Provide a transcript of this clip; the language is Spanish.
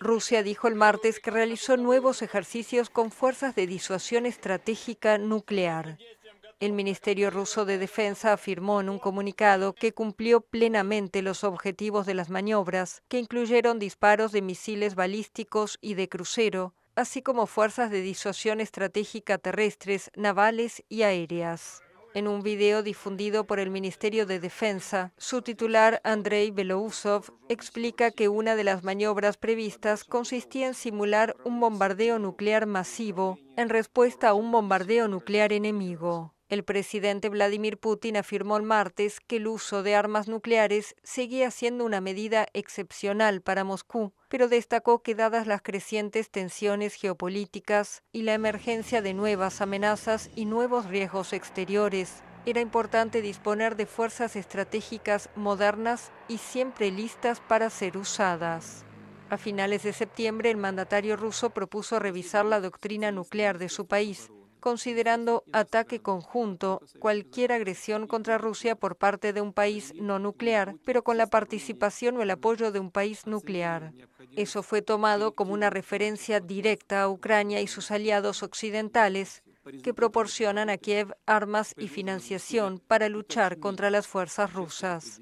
Rusia dijo el martes que realizó nuevos ejercicios con fuerzas de disuasión estratégica nuclear. El Ministerio ruso de Defensa afirmó en un comunicado que cumplió plenamente los objetivos de las maniobras, que incluyeron disparos de misiles balísticos y de crucero, así como fuerzas de disuasión estratégica terrestres, navales y aéreas en un video difundido por el Ministerio de Defensa. Su titular, Andrei Belousov, explica que una de las maniobras previstas consistía en simular un bombardeo nuclear masivo en respuesta a un bombardeo nuclear enemigo. El presidente Vladimir Putin afirmó el martes que el uso de armas nucleares seguía siendo una medida excepcional para Moscú, pero destacó que dadas las crecientes tensiones geopolíticas y la emergencia de nuevas amenazas y nuevos riesgos exteriores, era importante disponer de fuerzas estratégicas modernas y siempre listas para ser usadas. A finales de septiembre, el mandatario ruso propuso revisar la doctrina nuclear de su país, considerando ataque conjunto cualquier agresión contra Rusia por parte de un país no nuclear, pero con la participación o el apoyo de un país nuclear. Eso fue tomado como una referencia directa a Ucrania y sus aliados occidentales que proporcionan a Kiev armas y financiación para luchar contra las fuerzas rusas.